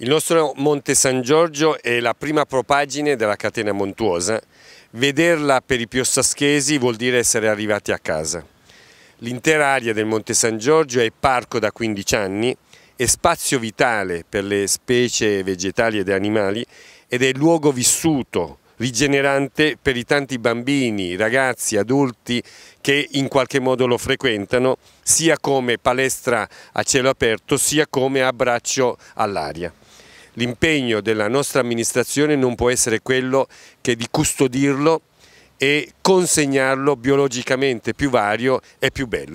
Il nostro Monte San Giorgio è la prima propagine della catena montuosa. Vederla per i piossaschesi vuol dire essere arrivati a casa. L'intera area del Monte San Giorgio è parco da 15 anni, è spazio vitale per le specie vegetali ed animali ed è luogo vissuto, rigenerante per i tanti bambini, ragazzi, adulti che in qualche modo lo frequentano, sia come palestra a cielo aperto, sia come abbraccio all'aria l'impegno della nostra amministrazione non può essere quello che di custodirlo e consegnarlo biologicamente più vario e più bello.